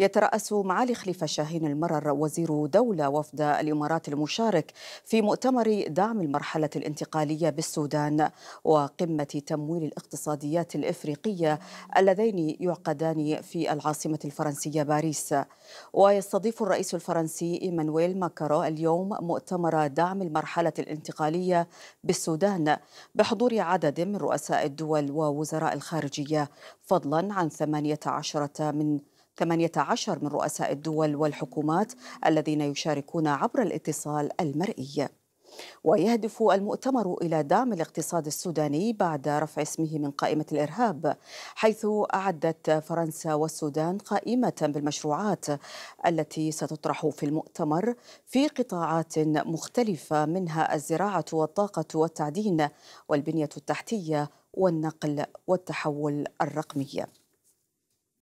يترأس معالي خليفة شاهين المرر وزير دولة وفد الإمارات المشارك في مؤتمر دعم المرحلة الانتقالية بالسودان وقمة تمويل الاقتصاديات الإفريقية اللذين يعقدان في العاصمة الفرنسية باريس ويستضيف الرئيس الفرنسي إيمانويل ماكرو اليوم مؤتمر دعم المرحلة الانتقالية بالسودان بحضور عدد من رؤساء الدول ووزراء الخارجية فضلا عن 18 من 18 من رؤساء الدول والحكومات الذين يشاركون عبر الاتصال المرئي ويهدف المؤتمر إلى دعم الاقتصاد السوداني بعد رفع اسمه من قائمة الإرهاب حيث أعدت فرنسا والسودان قائمة بالمشروعات التي ستطرح في المؤتمر في قطاعات مختلفة منها الزراعة والطاقة والتعدين والبنية التحتية والنقل والتحول الرقمي